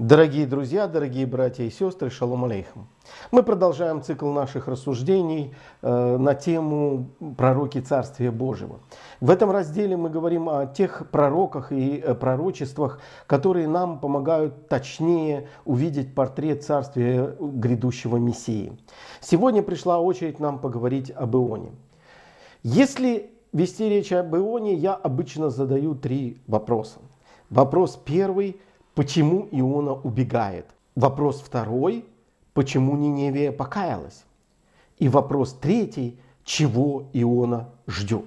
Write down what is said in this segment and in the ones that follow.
Дорогие друзья, дорогие братья и сестры, шалом алейхам. Мы продолжаем цикл наших рассуждений э, на тему пророки Царствия Божьего. В этом разделе мы говорим о тех пророках и э, пророчествах, которые нам помогают точнее увидеть портрет Царствия э, грядущего Мессии. Сегодня пришла очередь нам поговорить об Ионе. Если вести речь об Ионе, я обычно задаю три вопроса. Вопрос первый – Почему Иона убегает? Вопрос второй, почему Ниневия покаялась? И вопрос третий, чего Иона ждет?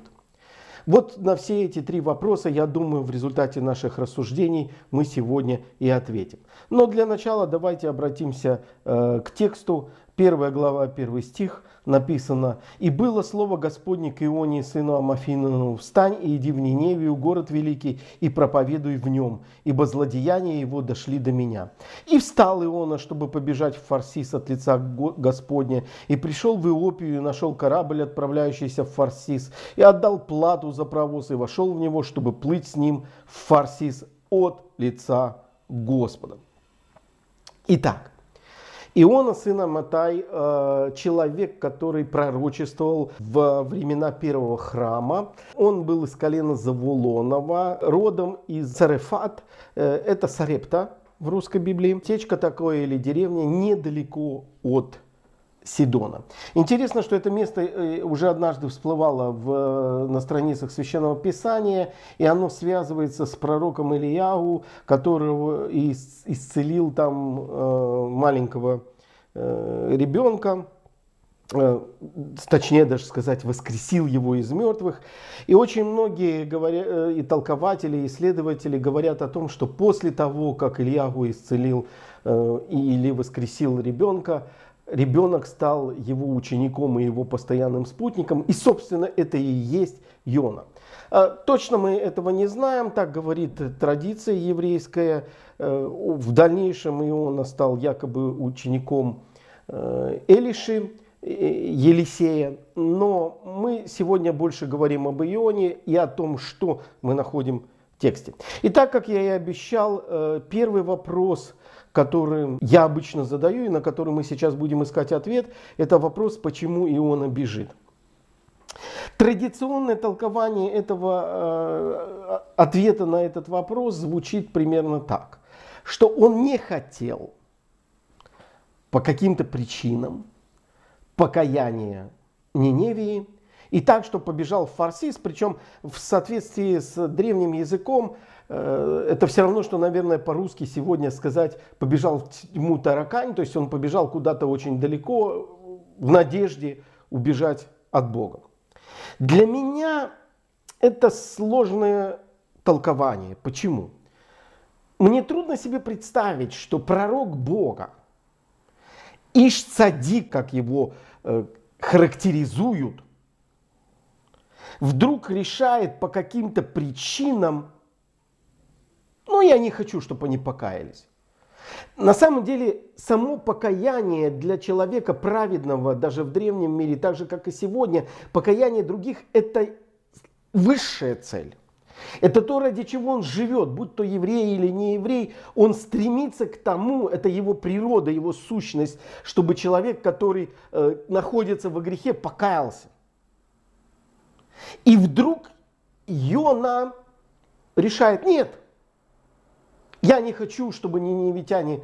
Вот на все эти три вопроса, я думаю, в результате наших рассуждений мы сегодня и ответим. Но для начала давайте обратимся э, к тексту, Первая глава, первый стих написано, «И было слово Господне к Ионии, сыну Амафинину, встань и иди в Ниневию, город великий, и проповедуй в нем, ибо злодеяния его дошли до меня». И встал Иона, чтобы побежать в Фарсис от лица Господня, и пришел в Иопию, и нашел корабль, отправляющийся в Фарсис, и отдал плату за провоз, и вошел в него, чтобы плыть с ним в Фарсис от лица Господа. Итак, Иона, сына Матай, э, человек, который пророчествовал в времена первого храма. Он был из колена Завулонова, родом из Сарефат, э, это Сарепта в русской Библии. Течка такое или деревня недалеко от Сидона. Интересно, что это место э, уже однажды всплывало в, э, на страницах Священного Писания, и оно связывается с пророком Ильяу, которого исцелил там э, маленького ребенка, точнее даже сказать, воскресил его из мертвых. И очень многие говоря, и толкователи, и исследователи говорят о том, что после того, как Ильягу исцелил или воскресил ребенка, ребенок стал его учеником и его постоянным спутником. И, собственно, это и есть Йона. А, точно мы этого не знаем, так говорит традиция еврейская. Э, в дальнейшем Иона стал якобы учеником э, Элиши, э, Елисея. Но мы сегодня больше говорим об Ионе и о том, что мы находим в тексте. И так, как я и обещал, первый вопрос – который я обычно задаю и на который мы сейчас будем искать ответ, это вопрос, почему Иона бежит. Традиционное толкование этого э, ответа на этот вопрос звучит примерно так, что он не хотел по каким-то причинам покаяния Ниневии – и так, что побежал в фарсис, причем в соответствии с древним языком, э, это все равно, что, наверное, по-русски сегодня сказать «побежал в тьму таракань», то есть он побежал куда-то очень далеко в надежде убежать от Бога. Для меня это сложное толкование. Почему? Мне трудно себе представить, что пророк Бога, Ишцадик, как его э, характеризуют, вдруг решает по каким-то причинам, ну я не хочу, чтобы они покаялись. На самом деле, само покаяние для человека праведного, даже в древнем мире, так же, как и сегодня, покаяние других – это высшая цель. Это то, ради чего он живет, будь то еврей или не еврей, он стремится к тому, это его природа, его сущность, чтобы человек, который э, находится во грехе, покаялся. И вдруг Йона решает, нет, я не хочу, чтобы ниневитяне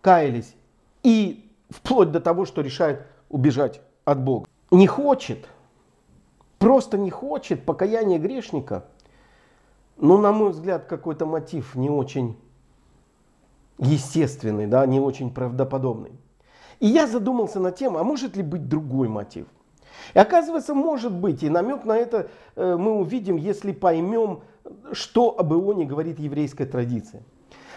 каялись. И вплоть до того, что решает убежать от Бога. Не хочет, просто не хочет покаяния грешника. Ну, на мой взгляд, какой-то мотив не очень естественный, да, не очень правдоподобный. И я задумался над тем, а может ли быть другой мотив – и оказывается, может быть, и намек на это э, мы увидим, если поймем, что об Ионе говорит еврейская традиция.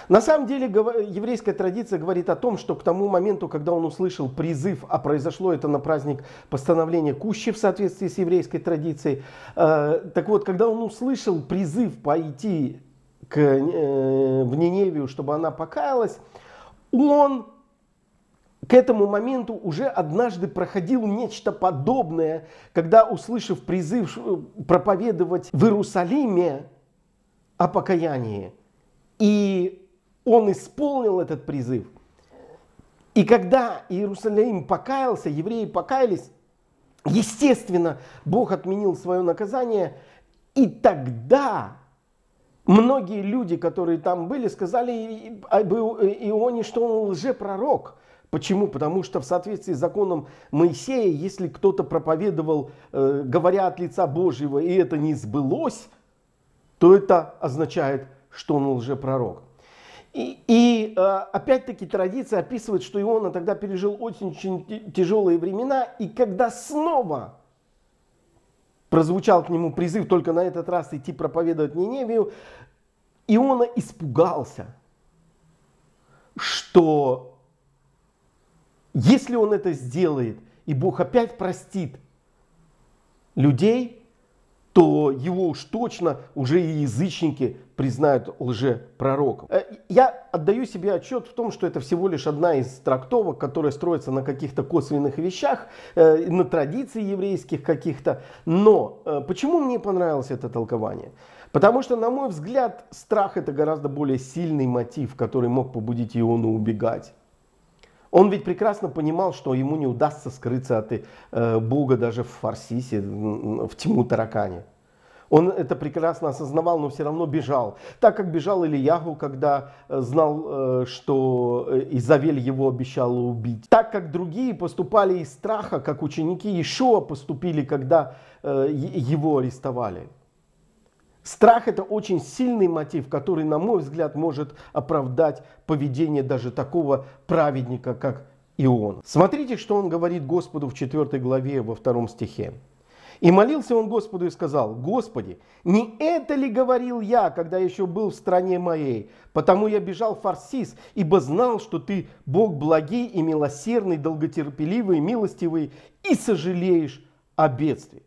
На самом деле еврейская традиция говорит о том, что к тому моменту, когда он услышал призыв, а произошло это на праздник постановления Кущи в соответствии с еврейской традицией, э, так вот, когда он услышал призыв пойти к, э, в Ниневию, чтобы она покаялась, он к этому моменту уже однажды проходил нечто подобное, когда, услышав призыв э, проповедовать в Иерусалиме о покаянии, и он исполнил этот призыв. И когда Иерусалим покаялся, евреи покаялись, естественно, Бог отменил свое наказание, и тогда многие люди, которые там были, сказали об а, э, Ионе, что он лжепророк. Почему? Потому что в соответствии с законом Моисея, если кто-то проповедовал, э, говоря от лица Божьего, и это не сбылось, то это означает, что он лжепророк. И, и э, опять-таки традиция описывает, что Иона тогда пережил очень, очень тяжелые времена, и когда снова прозвучал к нему призыв только на этот раз идти проповедовать Ниневию, он испугался, что если он это сделает, и Бог опять простит людей, то его уж точно уже и язычники признают лжепророком. Э, я отдаю себе отчет в том, что это всего лишь одна из трактовок, которая строится на каких-то косвенных вещах, э, на традиции еврейских каких-то. Но э, почему мне понравилось это толкование? Потому что, на мой взгляд, страх это гораздо более сильный мотив, который мог побудить Иону убегать. Он ведь прекрасно понимал, что ему не удастся скрыться от э, Бога даже в Фарсисе, в тьму таракане. Он это прекрасно осознавал, но все равно бежал. Так как бежал Ильягу, когда э, знал, э, что э, Изавель его обещала убить. Так как другие поступали из страха, как ученики Ишуа поступили, когда его арестовали. Страх это очень сильный мотив, который, на мой взгляд, может оправдать поведение даже такого праведника, как Ион. Смотрите, что он говорит Господу в 4 главе во втором стихе. И молился он Господу и сказал, «Господи, не это ли говорил я, когда еще был в стране моей? Потому я бежал в Фарсис, ибо знал, что ты Бог благий и милосердный, долготерпеливый, милостивый, и сожалеешь о бедствии».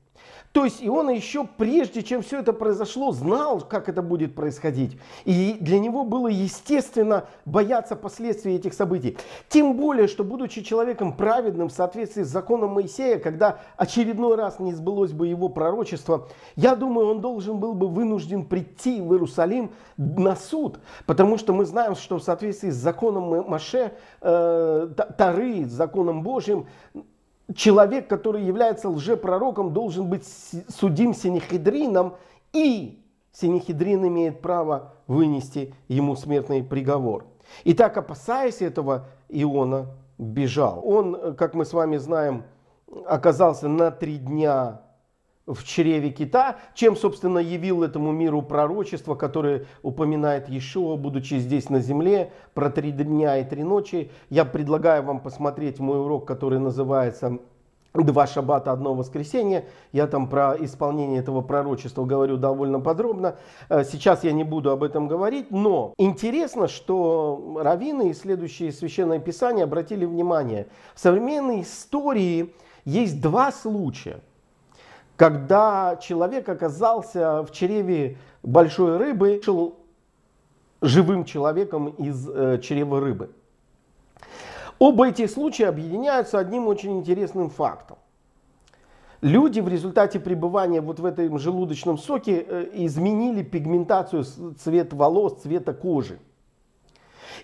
То есть и он еще прежде, чем все это произошло, знал, как это будет происходить. И для него было естественно бояться последствий этих событий. Тем более, что будучи человеком праведным в соответствии с законом Моисея, когда очередной раз не сбылось бы его пророчество, я думаю, он должен был бы вынужден прийти в Иерусалим на суд. Потому что мы знаем, что в соответствии с законом Моше, э, Тары, с законом Божьим, человек, который является лжепророком, должен быть судим Синехидрином, и Синехидрин имеет право вынести ему смертный приговор. И так, опасаясь этого, Иона бежал. Он, э, как мы с вами знаем, оказался на три дня в чреве кита, чем, собственно, явил этому миру пророчество, которое упоминает Иешуа, будучи здесь на земле, про три дня и три ночи. Я предлагаю вам посмотреть мой урок, который называется «Два шабата, одно воскресенье». Я там про исполнение этого пророчества говорю довольно подробно. Э, сейчас я не буду об этом говорить, но интересно, что раввины и следующие Священное Писание обратили внимание. В современной истории есть два случая – когда человек оказался в чреве большой рыбы, шел живым человеком из э, чрева рыбы. Оба эти случая объединяются одним очень интересным фактом. Люди в результате пребывания вот в этом желудочном соке э, изменили пигментацию цвет волос, цвета кожи.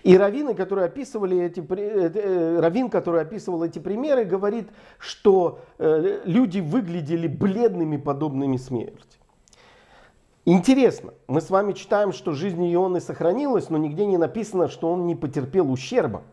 И равин, который описывали эти, э, э, равин, который описывал эти примеры, говорит, что э, люди выглядели бледными, подобными смерти. Интересно, мы с вами читаем, что жизнь Ионы сохранилась, но нигде не написано, что он не потерпел ущерба.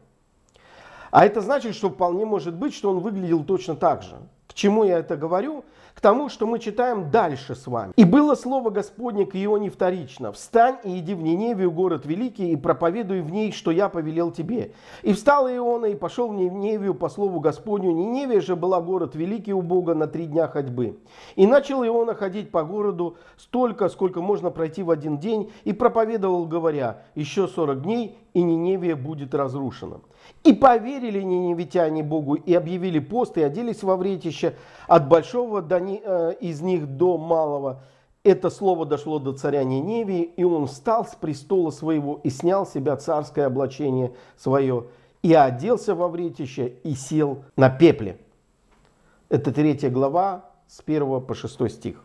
А это значит, что вполне может быть, что он выглядел точно так же. К чему я это говорю? к тому, что мы читаем дальше с вами. «И было слово Господне к Ионе вторично. Встань и иди в Ниневию, город великий, и проповедуй в ней, что я повелел тебе. И встал Иона и пошел в Ниневию по слову Господню. Ниневия же была город великий у Бога на три дня ходьбы. И начал Иона ходить по городу столько, сколько можно пройти в один день, и проповедовал, говоря, еще сорок дней, и Ниневия будет разрушена. И поверили ниневитяне Богу, и объявили пост, и оделись во вретище, от большого до э, из них до малого. Это слово дошло до царя Ниневии, и он встал с престола своего и снял с себя царское облачение свое, и оделся во вретище, и сел на пепле. Это третья глава с 1 по 6 стих.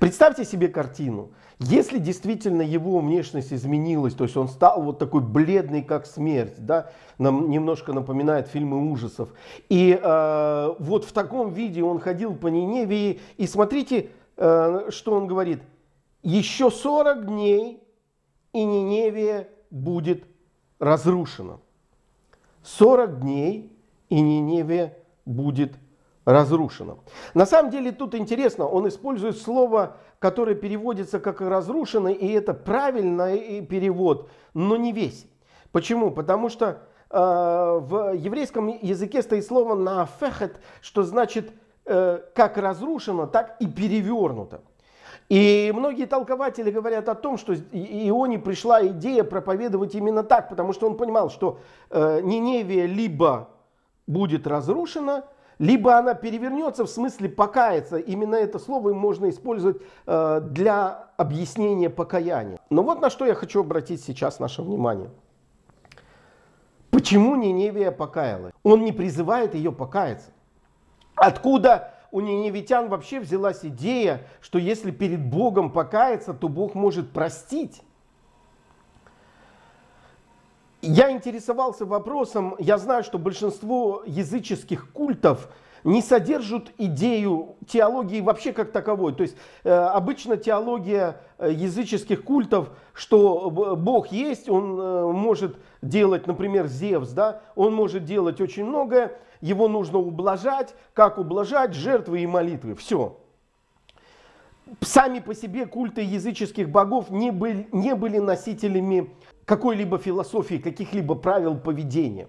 Представьте себе картину. Если действительно его внешность изменилась, то есть он стал вот такой бледный, как смерть, да, нам немножко напоминает фильмы ужасов. И э, вот в таком виде он ходил по Ниневии, и смотрите, э, что он говорит. Еще 40 дней, и Ниневия будет разрушена. 40 дней, и Ниневия будет разрушено. На самом деле тут интересно, он использует слово, которое переводится как разрушено, и это правильный э, перевод, но не весь. Почему? Потому что э, в еврейском языке стоит слово нафехет, что значит э, как разрушено, так и перевернуто. И многие толкователи говорят о том, что Ионе пришла идея проповедовать именно так, потому что он понимал, что э, Ниневия либо будет разрушена, либо она перевернется в смысле покаяться. Именно это слово можно использовать э, для объяснения покаяния. Но вот на что я хочу обратить сейчас наше внимание. Почему Ниневия покаялась? Он не призывает ее покаяться. Откуда у ниневитян вообще взялась идея, что если перед Богом покаяться, то Бог может простить? Я интересовался вопросом, я знаю, что большинство языческих культов не содержат идею теологии вообще как таковой. То есть э, обычно теология э, языческих культов, что Бог есть, Он э, может делать, например, Зевс, да, Он может делать очень многое, Его нужно ублажать, как ублажать, жертвы и молитвы, все. Сами по себе культы языческих богов не были, не были носителями какой-либо философии, каких-либо правил поведения.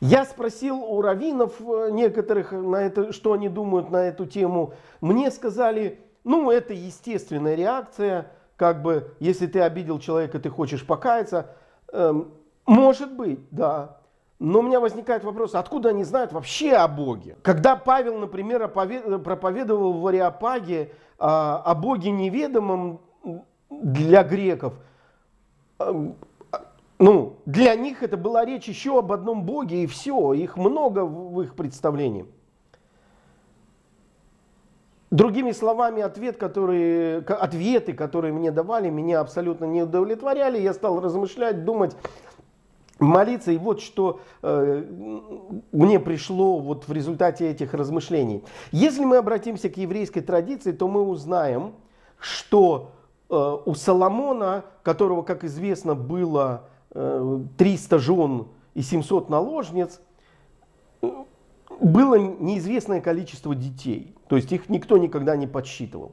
Я спросил у раввинов э, некоторых, на это, что они думают на эту тему. Мне сказали, ну это естественная реакция, как бы если ты обидел человека, ты хочешь покаяться. Эм, может быть, да. Но у меня возникает вопрос, откуда они знают вообще о Боге? Когда Павел, например, проповедовал в Ариапаге э, а, о Боге неведомом для греков – а, ну, для них это была речь еще об одном боге, и все, их много в их представлении. Другими словами, ответ, которые, ответы, которые мне давали, меня абсолютно не удовлетворяли. Я стал размышлять, думать, молиться. И вот что э, мне пришло вот в результате этих размышлений. Если мы обратимся к еврейской традиции, то мы узнаем, что Э, у Соломона, которого, как известно, было 300 э, жен и 700 наложниц, было неизвестное количество детей. То есть их никто никогда не подсчитывал.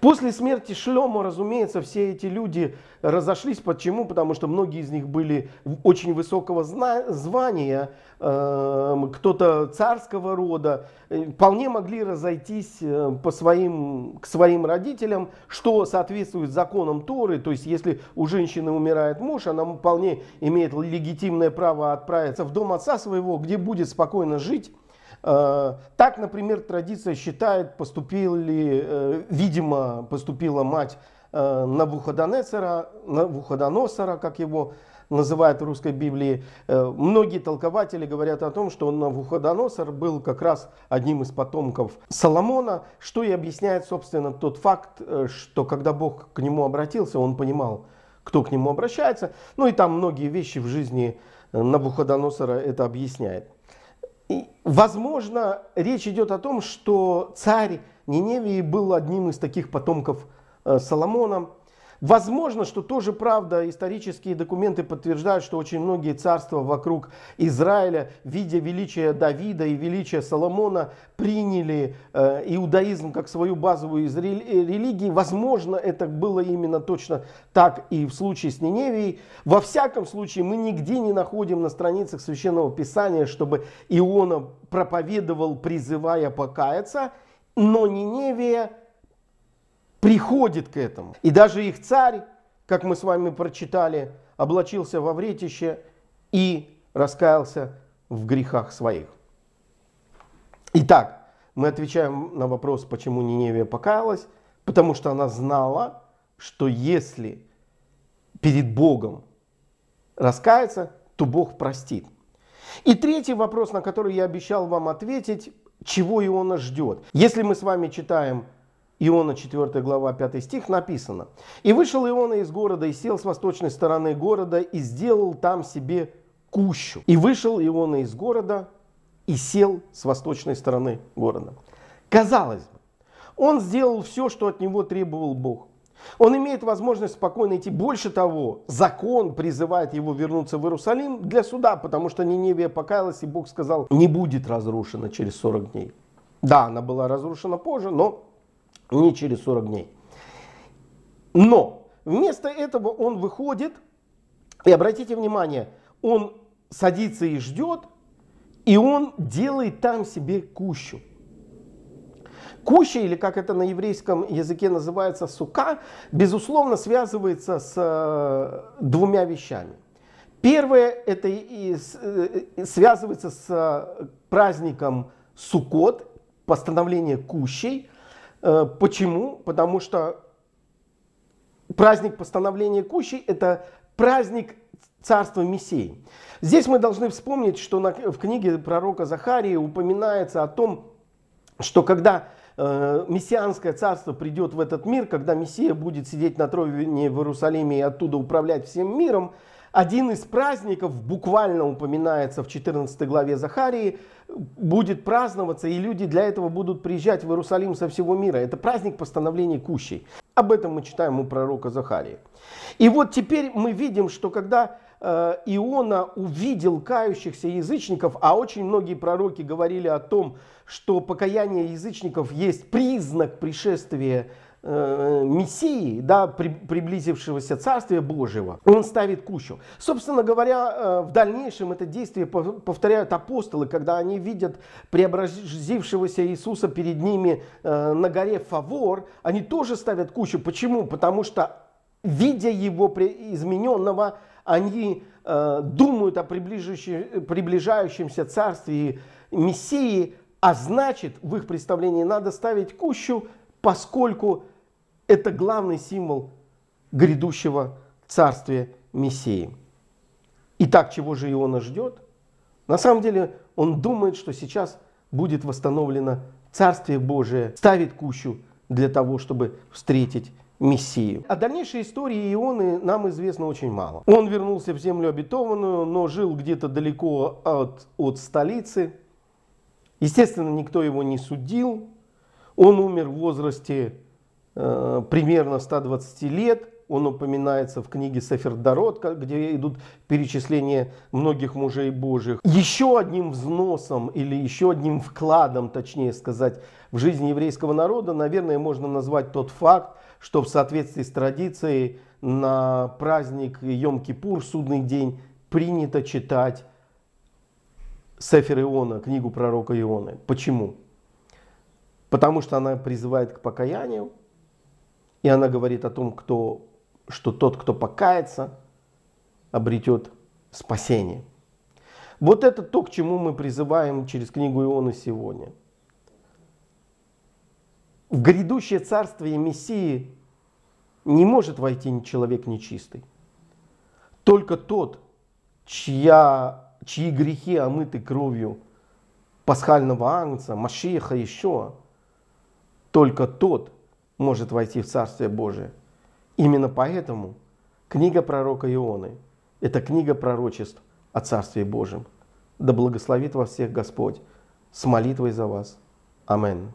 После смерти Шлема, разумеется, все эти люди разошлись. Почему? Потому что многие из них были очень высокого звания, эм, кто-то царского рода, э, вполне могли разойтись э, по своим, к своим родителям, что соответствует законам Торы. То есть, если у женщины умирает муж, она вполне имеет легитимное право отправиться в дом отца своего, где будет спокойно жить Э, так, например, традиция считает, поступили, э, видимо, поступила мать э, Навуходоносора, Навуходоносора, как его называют в русской Библии. Многие толкователи говорят о том, что Навуходоносор был как раз одним из потомков Соломона, что и объясняет, собственно, тот факт, что когда Бог к нему обратился, он понимал, кто к нему обращается. Ну и там многие вещи в жизни Навуходоносора это объясняет. Возможно, речь идет о том, что царь Ниневии был одним из таких потомков э, Соломона, Возможно, что тоже правда, исторические документы подтверждают, что очень многие царства вокруг Израиля, видя величие Давида и величие Соломона, приняли э, иудаизм как свою базовую из религии. Возможно, это было именно точно так и в случае с Ниневией. Во всяком случае, мы нигде не находим на страницах Священного Писания, чтобы Иона проповедовал, призывая покаяться, но Ниневия – приходит к этому. И даже их царь, как мы с вами прочитали, облачился во вретище и раскаялся в грехах своих. Итак, мы отвечаем на вопрос, почему Ниневия покаялась, потому что она знала, что если перед Богом раскаяться, то Бог простит. И третий вопрос, на который я обещал вам ответить, чего он ждет. Если мы с вами читаем Иона 4 глава 5 стих написано. «И вышел Иона из города, и сел с восточной стороны города, и сделал там себе кущу. И вышел Иона из города, и сел с восточной стороны города». Казалось бы, он сделал все, что от него требовал Бог. Он имеет возможность спокойно идти. Больше того, закон призывает его вернуться в Иерусалим для суда, потому что Ниневия покаялась, и Бог сказал, не будет разрушена через 40 дней. Да, она была разрушена позже, но не через 40 дней. Но вместо этого он выходит, и обратите внимание, он садится и ждет, и он делает там себе кущу. Куща, или как это на еврейском языке называется, сука, безусловно связывается с э, двумя вещами. Первое, это э, и связывается с праздником Суккот, постановление кущей, Э, почему? Потому что праздник постановления кущей это праздник царства Мессии. Здесь мы должны вспомнить, что на, в книге пророка Захарии упоминается о том, что когда э, мессианское царство придет в этот мир, когда Мессия будет сидеть на троне в Иерусалиме и оттуда управлять всем миром, один из праздников, буквально упоминается в 14 главе Захарии, будет праздноваться, и люди для этого будут приезжать в Иерусалим со всего мира. Это праздник постановления кущей. Об этом мы читаем у пророка Захарии. И вот теперь мы видим, что когда э, Иона увидел кающихся язычников, а очень многие пророки говорили о том, что покаяние язычников есть признак пришествия Э, Мессии, да, при, приблизившегося Царствия Божьего, он ставит кучу. Собственно говоря, э, в дальнейшем это действие повторяют апостолы, когда они видят преобразившегося Иисуса перед ними э, на горе Фавор, они тоже ставят кучу. Почему? Потому что, видя его измененного, они думают о приближающемся царствии Мессии, а значит, в их представлении надо ставить кущу, поскольку это главный символ грядущего царствия Мессии. Итак, чего же Иона ждет? На самом деле он думает, что сейчас будет восстановлено Царствие Божие, ставит кущу для того, чтобы встретить Мессию. О дальнейшей истории Ионы нам известно очень мало. Он вернулся в землю обетованную, но жил где-то далеко от, от столицы. Естественно, никто его не судил. Он умер в возрасте Э, примерно 120 лет. Он упоминается в книге Сафердород, где идут перечисления многих мужей Божьих. Еще одним взносом или еще одним вкладом, точнее сказать, в жизнь еврейского народа, наверное, можно назвать тот факт, что в соответствии с традицией на праздник Йом-Кипур, судный день, принято читать Сефер Иона, книгу пророка Ионы. Почему? Потому что она призывает к покаянию, и она говорит о том, кто, что тот, кто покается, обретет спасение. Вот это то, к чему мы призываем через книгу Иона сегодня. В грядущее царствие Мессии не может войти человек нечистый. Только тот, чья, чьи грехи омыты кровью пасхального ангца, Машиха еще, только тот – может войти в Царствие Божие. Именно поэтому книга пророка Ионы – это книга пророчеств о Царстве Божьем. Да благословит вас всех Господь с молитвой за вас. Аминь.